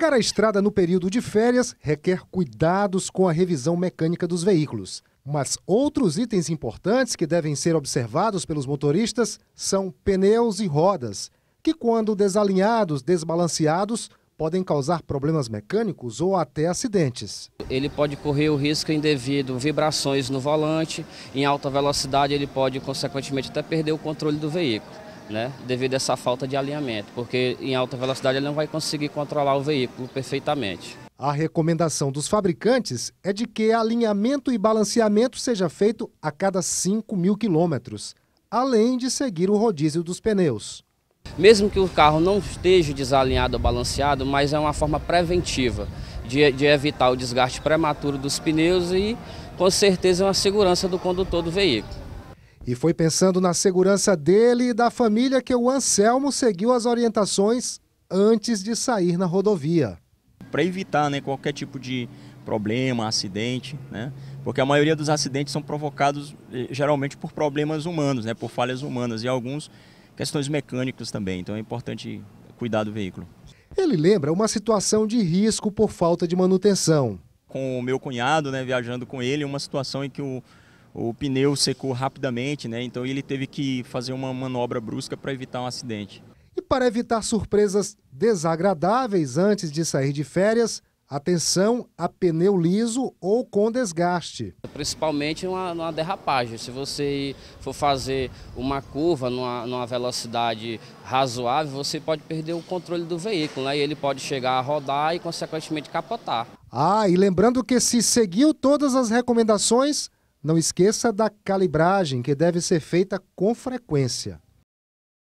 Pegar a estrada no período de férias requer cuidados com a revisão mecânica dos veículos. Mas outros itens importantes que devem ser observados pelos motoristas são pneus e rodas, que, quando desalinhados, desbalanceados, podem causar problemas mecânicos ou até acidentes. Ele pode correr o risco indevido, vibrações no volante, em alta velocidade ele pode, consequentemente, até perder o controle do veículo né, devido a essa falta de alinhamento, porque em alta velocidade ele não vai conseguir controlar o veículo perfeitamente. A recomendação dos fabricantes é de que alinhamento e balanceamento seja feito a cada 5 mil quilômetros, além de seguir o rodízio dos pneus. Mesmo que o carro não esteja desalinhado ou balanceado, mas é uma forma preventiva de, de evitar o desgaste prematuro dos pneus e, com certeza, é uma segurança do condutor do veículo. E foi pensando na segurança dele e da família que o Anselmo seguiu as orientações antes de sair na rodovia. Para evitar né, qualquer tipo de problema, acidente, né? porque a maioria dos acidentes são provocados eh, geralmente por problemas humanos, né? por falhas humanas e alguns questões mecânicas também. Então é importante cuidar do veículo. Ele lembra uma situação de risco por falta de manutenção. Com o meu cunhado, né, viajando com ele, uma situação em que o, o pneu secou rapidamente, né? Então ele teve que fazer uma manobra brusca para evitar um acidente. E para evitar surpresas desagradáveis antes de sair de férias, atenção a pneu liso ou com desgaste. Principalmente numa uma derrapagem. Se você for fazer uma curva numa, numa, velocidade razoável, você pode perder o controle do veículo, né? E ele pode chegar a rodar e, consequentemente, capotar. Ah, e lembrando que se seguiu todas as recomendações, não esqueça da calibragem que deve ser feita com frequência.